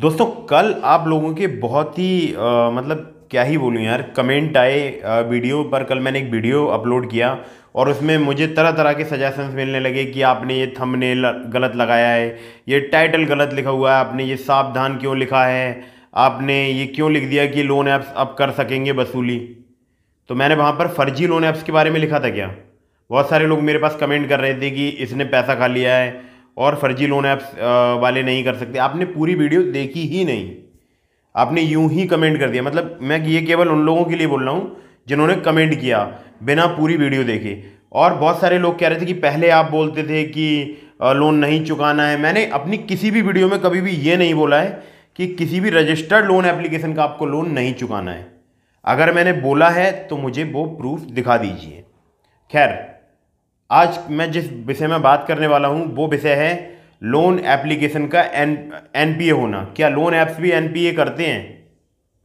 दोस्तों कल आप लोगों के बहुत ही आ, मतलब क्या ही बोलूँ यार कमेंट आए वीडियो पर कल मैंने एक वीडियो अपलोड किया और उसमें मुझे तरह तरह के सजेशंस मिलने लगे कि आपने ये थंबनेल गलत लगाया है ये टाइटल गलत लिखा हुआ है आपने ये सावधान क्यों लिखा है आपने ये क्यों लिख दिया कि लोन ऐप्स अब कर सकेंगे वसूली तो मैंने वहाँ पर फर्जी लोन ऐप्स के बारे में लिखा था क्या बहुत सारे लोग मेरे पास कमेंट कर रहे थे कि इसने पैसा खा लिया है और फर्जी लोन ऐप्स वाले नहीं कर सकते आपने पूरी वीडियो देखी ही नहीं आपने यूं ही कमेंट कर दिया मतलब मैं ये केवल उन लोगों के लिए बोल रहा हूँ जिन्होंने कमेंट किया बिना पूरी वीडियो देखे और बहुत सारे लोग कह रहे थे कि पहले आप बोलते थे कि लोन नहीं चुकाना है मैंने अपनी किसी भी वीडियो में कभी भी ये नहीं बोला है कि किसी भी रजिस्टर्ड लोन एप्लीकेशन का आपको लोन नहीं चुकाना है अगर मैंने बोला है तो मुझे वो प्रूफ दिखा दीजिए खैर आज मैं जिस विषय में बात करने वाला हूँ वो विषय है लोन एप्लीकेशन का एन एन होना क्या लोन ऐप्स भी एन करते हैं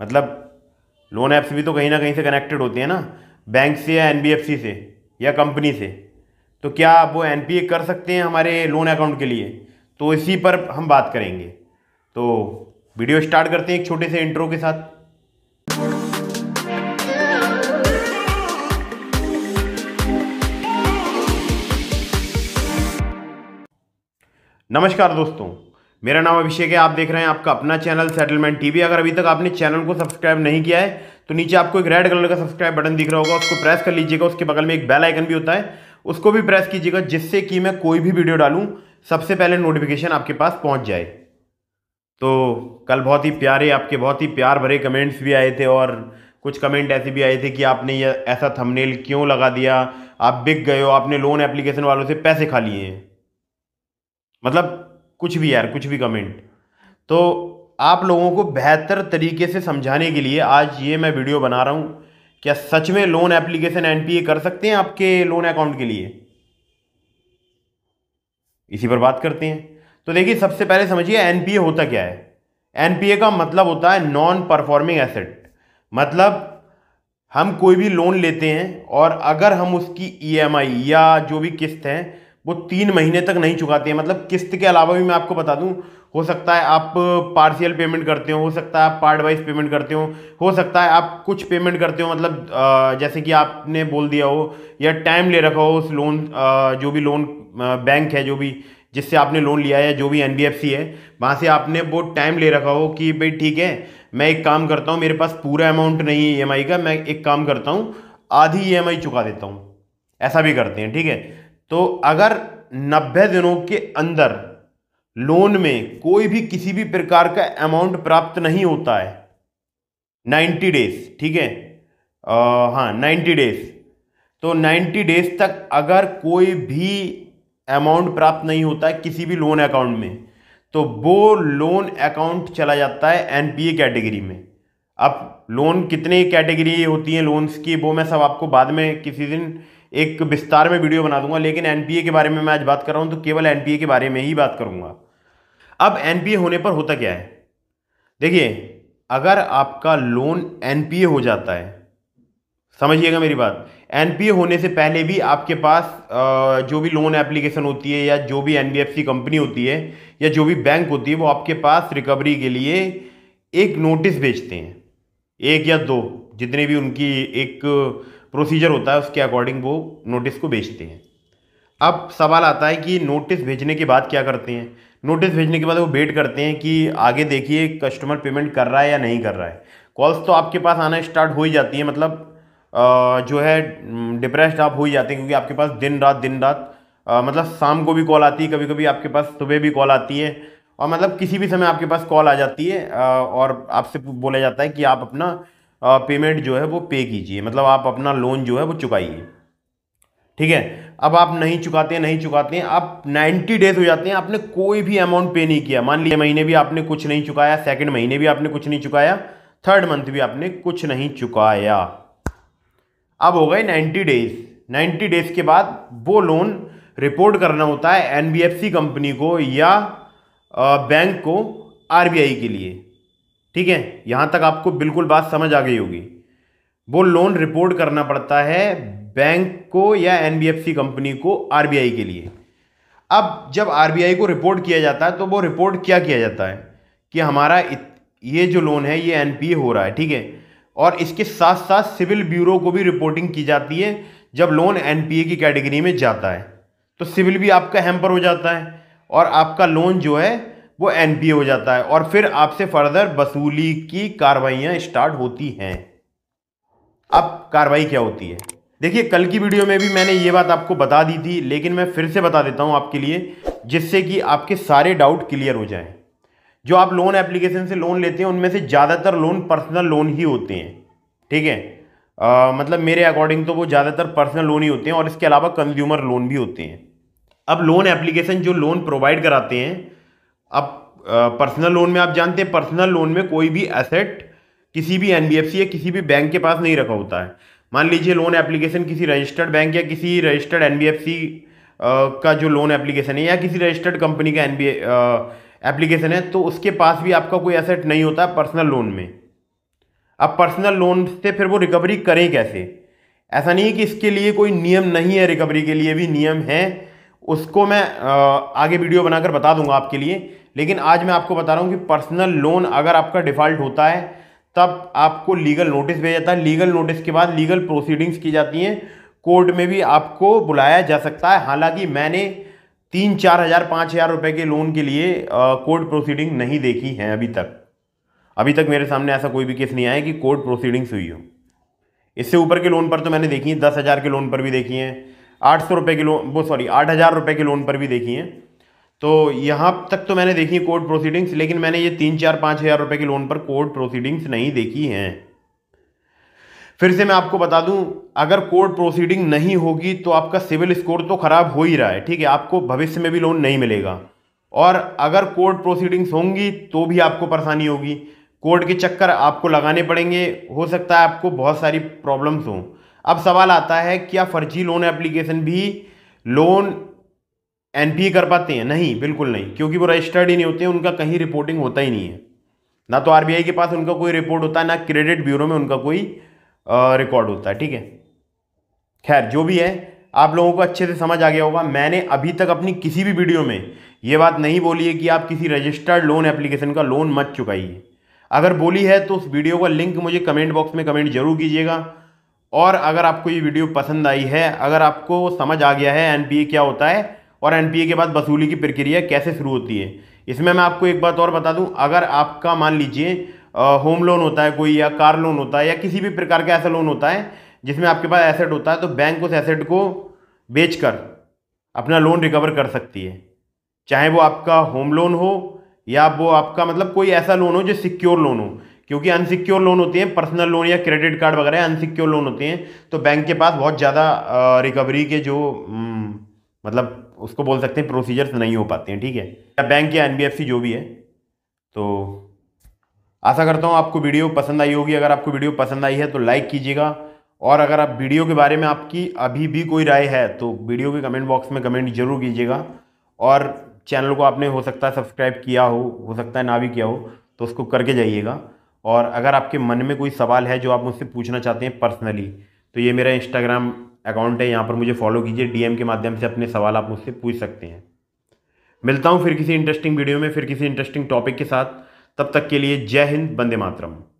मतलब लोन ऐप्स भी तो कहीं ना कहीं से कनेक्टेड होते हैं ना बैंक से या एन से या कंपनी से तो क्या वो एन कर सकते हैं हमारे लोन अकाउंट के लिए तो इसी पर हम बात करेंगे तो वीडियो स्टार्ट करते हैं एक छोटे से इंट्रो के साथ नमस्कार दोस्तों मेरा नाम अभिषेक है आप देख रहे हैं आपका अपना चैनल सेटलमेंट टीवी अगर अभी तक आपने चैनल को सब्सक्राइब नहीं किया है तो नीचे आपको एक रेड कलर का सब्सक्राइब बटन दिख रहा होगा उसको प्रेस कर लीजिएगा उसके बगल में एक बेल आइकन भी होता है उसको भी प्रेस कीजिएगा जिससे कि मैं कोई भी वीडियो डालूँ सबसे पहले नोटिफिकेशन आपके पास पहुँच जाए तो कल बहुत ही प्यारे आपके बहुत ही प्यार भरे कमेंट्स भी आए थे और कुछ कमेंट ऐसे भी आए थे कि आपने ये ऐसा थंबनेल क्यों लगा दिया आप बिक गए हो आपने लोन एप्लीकेशन वालों से पैसे खा लिए हैं मतलब कुछ भी यार कुछ भी कमेंट तो आप लोगों को बेहतर तरीके से समझाने के लिए आज ये मैं वीडियो बना रहा हूँ क्या सच में लोन एप्लीकेशन एनपीए कर सकते हैं आपके लोन अकाउंट के लिए इसी पर बात करते हैं तो देखिए सबसे पहले समझिए एनपीए होता क्या है एनपीए का मतलब होता है नॉन परफॉर्मिंग एसेट मतलब हम कोई भी लोन लेते हैं और अगर हम उसकी ईएमआई e या जो भी किस्त है वो तीन महीने तक नहीं चुकाते हैं मतलब किस्त के अलावा भी मैं आपको बता दूं हो सकता है आप पार्शियल पेमेंट करते हो हो सकता है आप पार्ट वाइज पेमेंट करते हो हो सकता है आप कुछ पेमेंट करते हो मतलब जैसे कि आपने बोल दिया हो या टाइम ले रखा हो उस लोन जो भी लोन बैंक है जो भी जिससे आपने लोन लिया है जो भी एन है वहाँ से आपने वो टाइम ले रखा हो कि भाई ठीक है मैं एक काम करता हूँ मेरे पास पूरा अमाउंट नहीं है ई e का मैं एक काम करता हूँ आधी ई e चुका देता हूँ ऐसा भी करते हैं ठीक है तो अगर नब्बे दिनों के अंदर लोन में कोई भी किसी भी प्रकार का अमाउंट प्राप्त नहीं होता है नाइन्टी डेज ठीक है हाँ नाइन्टी डेज तो नाइन्टी डेज तक अगर कोई भी अमाउंट प्राप्त नहीं होता है किसी भी लोन अकाउंट में तो वो लोन अकाउंट चला जाता है एनपीए कैटेगरी में अब लोन कितने कैटेगरी होती हैं लोन्स की वो मैं सब आपको बाद में किसी दिन एक विस्तार में वीडियो बना दूंगा लेकिन एनपीए के बारे में मैं आज बात कर रहा हूं तो केवल एनपीए के बारे में ही बात करूंगा अब एनपीए होने पर होता क्या है देखिए अगर आपका लोन एनपीए हो जाता है समझिएगा मेरी बात एनपीए होने से पहले भी आपके पास जो भी लोन एप्लीकेशन होती है या जो भी एनबीएफसी कंपनी होती है या जो भी बैंक होती है वो आपके पास रिकवरी के लिए एक नोटिस भेजते हैं एक या दो जितने भी उनकी एक प्रोसीजर होता है उसके अकॉर्डिंग वो नोटिस को भेजते हैं अब सवाल आता है कि नोटिस भेजने के बाद क्या करते हैं नोटिस भेजने के बाद वो वेट करते हैं कि आगे देखिए कस्टमर पेमेंट कर रहा है या नहीं कर रहा है कॉल्स तो आपके पास आना स्टार्ट हो ही जाती है मतलब जो है डिप्रेस्ड आप हो ही जाते हैं क्योंकि आपके पास दिन रात दिन रात मतलब शाम को भी कॉल आती है कभी कभी आपके पास सुबह भी कॉल आती है और मतलब किसी भी समय आपके पास कॉल आ जाती है और आपसे बोला जाता है कि आप अपना पेमेंट जो है वो पे कीजिए मतलब आप अपना लोन जो है वो चुकाइए ठीक है अब आप नहीं चुकाते नहीं चुकाते हैं आप 90 डेज हो जाते हैं आपने कोई भी अमाउंट पे नहीं किया मान लीजिए महीने भी आपने कुछ नहीं चुकाया सेकंड महीने भी आपने कुछ नहीं चुकाया थर्ड मंथ भी आपने कुछ नहीं चुकाया अब हो गए 90 डेज 90 डेज के बाद वो लोन रिपोर्ट करना होता है एनबीएफसी कंपनी को या बैंक को आरबीआई के लिए ठीक है यहां तक आपको बिल्कुल बात समझ आ गई होगी वो लोन रिपोर्ट करना पड़ता है बैंक को या एनबीएफसी कंपनी को आरबीआई के लिए अब जब आरबीआई को रिपोर्ट किया जाता है तो वो रिपोर्ट क्या किया जाता है कि हमारा ये जो लोन है ये एनपीए हो रहा है ठीक है और इसके साथ साथ सिविल ब्यूरो को भी रिपोर्टिंग की जाती है जब लोन एनपीए की कैटेगरी में जाता है तो सिविल भी आपका हैम्पर हो जाता है और आपका लोन जो है वो एन हो जाता है और फिर आपसे फर्दर वसूली की कार्रवाइयाँ स्टार्ट होती हैं अब कार्रवाई क्या होती है देखिए कल की वीडियो में भी मैंने ये बात आपको बता दी थी लेकिन मैं फिर से बता देता हूँ आपके लिए जिससे कि आपके सारे डाउट क्लियर हो जाएं जो आप लोन एप्लीकेशन से लोन लेते हैं उनमें से ज़्यादातर लोन पर्सनल लोन ही होते हैं ठीक है आ, मतलब मेरे अकॉर्डिंग तो वो ज़्यादातर पर्सनल लोन ही होते हैं और इसके अलावा कंज्यूमर लोन भी होते हैं अब लोन एप्लीकेशन जो लोन प्रोवाइड कराते हैं अब पर्सनल लोन में आप जानते हैं पर्सनल लोन में कोई भी एसेट किसी भी एन या किसी भी बैंक के पास नहीं रखा होता है मान लीजिए लोन एप्लीकेशन किसी रजिस्टर्ड बैंक या किसी रजिस्टर्ड एन का जो लोन एप्लीकेशन है या किसी रजिस्टर्ड कंपनी का एन एप्लीकेशन है तो उसके पास भी आपका कोई एसेट नहीं होता पर्सनल लोन में अब पर्सनल लोन से फिर वो रिकवरी करें कैसे ऐसा नहीं है कि इसके लिए कोई नियम नहीं है रिकवरी के लिए भी नियम है उसको मैं आगे वीडियो बनाकर बता दूंगा आपके लिए लेकिन आज मैं आपको बता रहा हूँ कि पर्सनल लोन अगर आपका डिफ़ॉल्ट होता है तब आपको लीगल नोटिस भेजा जाता है लीगल नोटिस के बाद लीगल प्रोसीडिंग्स की जाती हैं कोर्ट में भी आपको बुलाया जा सकता है हालांकि मैंने तीन चार हज़ार पाँच हज़ार रुपये के लोन के लिए कोर्ट प्रोसीडिंग नहीं देखी है अभी तक अभी तक मेरे सामने ऐसा कोई भी केस नहीं आया कि कोर्ट प्रोसीडिंग्स हुई हो इससे ऊपर के लोन पर तो मैंने देखी है दस हज़ार के लोन पर भी देखी हैं आठ सौ रुपये के लोन वो सॉरी आठ हज़ार रुपये के लोन पर भी देखी हैं तो यहाँ तक तो मैंने देखी कोर्ट प्रोसीडिंग्स लेकिन मैंने ये तीन चार पाँच हज़ार रुपये के लोन पर कोर्ट प्रोसीडिंग्स नहीं देखी हैं फिर से मैं आपको बता दूं अगर कोर्ट प्रोसीडिंग नहीं होगी तो आपका सिविल स्कोर तो ख़राब हो ही रहा है ठीक है आपको भविष्य में भी लोन नहीं मिलेगा और अगर कोर्ट प्रोसीडिंग्स होंगी तो भी आपको परेशानी होगी कोर्ट के चक्कर आपको लगाने पड़ेंगे हो सकता है आपको बहुत सारी प्रॉब्लम्स हों अब सवाल आता है क्या फर्जी लोन एप्लीकेशन भी लोन एनपीए कर पाते हैं नहीं बिल्कुल नहीं क्योंकि वो रजिस्टर्ड ही नहीं होते हैं उनका कहीं रिपोर्टिंग होता ही नहीं है ना तो आर के पास उनका कोई रिपोर्ट होता है ना क्रेडिट ब्यूरो में उनका कोई रिकॉर्ड होता है ठीक है खैर जो भी है आप लोगों को अच्छे से समझ आ गया होगा मैंने अभी तक अपनी किसी भी वीडियो में ये बात नहीं बोली है कि आप किसी रजिस्टर्ड लोन एप्लीकेशन का लोन मत चुकाइए अगर बोली है तो उस वीडियो का लिंक मुझे कमेंट बॉक्स में कमेंट जरूर कीजिएगा और अगर आपको ये वीडियो पसंद आई है अगर आपको समझ आ गया है एन क्या होता है और एनपीए के बाद वसूली की प्रक्रिया कैसे शुरू होती है इसमें मैं आपको एक बात और बता दूं अगर आपका मान लीजिए होम लोन होता है कोई या कार लोन होता है या किसी भी प्रकार का ऐसा लोन होता है जिसमें आपके पास एसेट होता है तो बैंक उस एसेट को बेचकर अपना लोन रिकवर कर सकती है चाहे वो आपका होम लोन हो या वो आपका मतलब कोई ऐसा लोन हो जो सिक्योर लोन हो क्योंकि अनसिक्योर लोन होते हैं पर्सनल लोन या क्रेडिट कार्ड वगैरह अनसिक्योर लोन होते हैं तो बैंक के पास बहुत ज़्यादा रिकवरी के जो मतलब उसको बोल सकते हैं प्रोसीजर्स नहीं हो पाते हैं ठीक है या बैंक या एन जो भी है तो आशा करता हूँ आपको वीडियो पसंद आई होगी अगर आपको वीडियो पसंद आई है तो लाइक कीजिएगा और अगर आप वीडियो के बारे में आपकी अभी भी कोई राय है तो वीडियो के कमेंट बॉक्स में कमेंट जरूर कीजिएगा और चैनल को आपने हो सकता है सब्सक्राइब किया हो हो सकता है ना भी किया हो तो उसको करके जाइएगा और अगर आपके मन में कोई सवाल है जो आप मुझसे पूछना चाहते हैं पर्सनली तो ये मेरा इंस्टाग्राम अकाउंट है यहाँ पर मुझे फॉलो कीजिए डीएम के माध्यम से अपने सवाल आप मुझसे पूछ सकते हैं मिलता हूँ फिर किसी इंटरेस्टिंग वीडियो में फिर किसी इंटरेस्टिंग टॉपिक के साथ तब तक के लिए जय हिंद बंदे मातरम